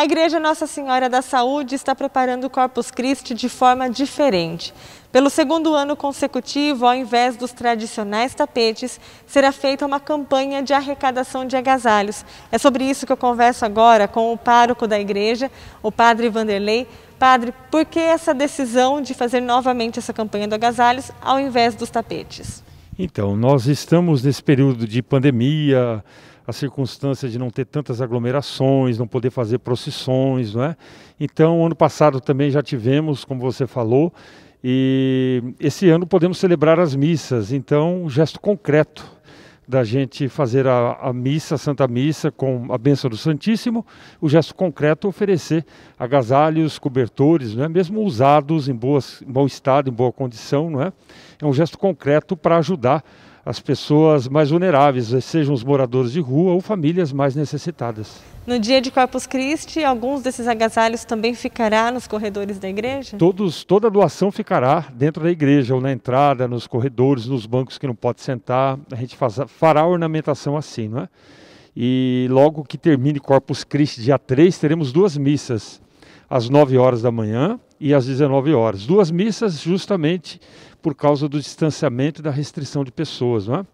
A Igreja Nossa Senhora da Saúde está preparando o Corpus Christi de forma diferente. Pelo segundo ano consecutivo, ao invés dos tradicionais tapetes, será feita uma campanha de arrecadação de agasalhos. É sobre isso que eu converso agora com o pároco da igreja, o padre Vanderlei. Padre, por que essa decisão de fazer novamente essa campanha do agasalhos ao invés dos tapetes? Então, nós estamos nesse período de pandemia, a circunstância de não ter tantas aglomerações, não poder fazer procissões, não é? Então, ano passado também já tivemos, como você falou, e esse ano podemos celebrar as missas. Então, um gesto concreto da gente fazer a, a missa, a Santa Missa, com a bênção do Santíssimo, o gesto concreto oferecer agasalhos, cobertores, não é? mesmo usados em, boas, em bom estado, em boa condição, não é? É um gesto concreto para ajudar as pessoas mais vulneráveis, sejam os moradores de rua ou famílias mais necessitadas. No dia de Corpus Christi, alguns desses agasalhos também ficará nos corredores da igreja? Todos, toda doação ficará dentro da igreja, ou na entrada, nos corredores, nos bancos que não pode sentar. A gente faz, fará ornamentação assim, não é? E logo que termine Corpus Christi, dia 3, teremos duas missas, às 9 horas da manhã e às 19 horas. Duas missas justamente por causa do distanciamento e da restrição de pessoas. Não é?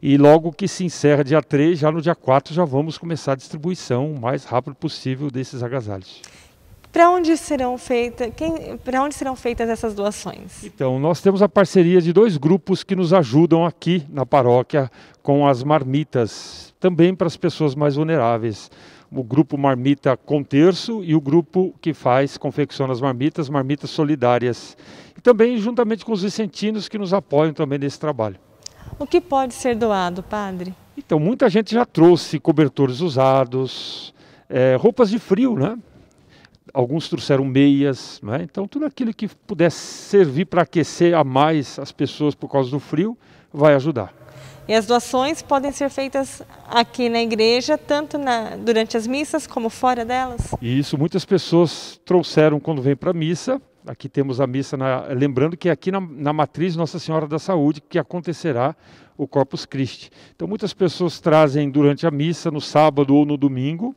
E logo que se encerra dia 3, já no dia 4 já vamos começar a distribuição o mais rápido possível desses agasalhos. Para onde serão feitas para onde serão feitas essas doações? Então nós temos a parceria de dois grupos que nos ajudam aqui na paróquia com as marmitas, também para as pessoas mais vulneráveis. O grupo Marmita com Terço e o grupo que faz confecciona as marmitas, Marmitas Solidárias também juntamente com os vicentinos que nos apoiam também nesse trabalho. O que pode ser doado, padre? Então, muita gente já trouxe cobertores usados, é, roupas de frio, né? Alguns trouxeram meias, né? Então, tudo aquilo que pudesse servir para aquecer a mais as pessoas por causa do frio vai ajudar. E as doações podem ser feitas aqui na igreja, tanto na, durante as missas como fora delas? Isso, muitas pessoas trouxeram quando vem para a missa Aqui temos a missa, na, lembrando que aqui na, na matriz Nossa Senhora da Saúde que acontecerá o Corpus Christi. Então muitas pessoas trazem durante a missa, no sábado ou no domingo,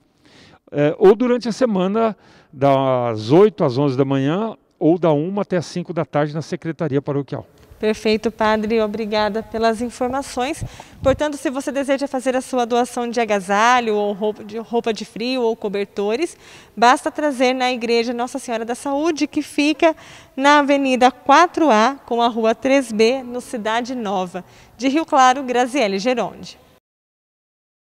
é, ou durante a semana, das 8 às 11 da manhã, ou da 1 até as 5 da tarde na Secretaria Paroquial. Perfeito, padre. Obrigada pelas informações. Portanto, se você deseja fazer a sua doação de agasalho ou roupa de, roupa de frio ou cobertores, basta trazer na Igreja Nossa Senhora da Saúde, que fica na Avenida 4A com a Rua 3B, no Cidade Nova, de Rio Claro, Graziele Geronde.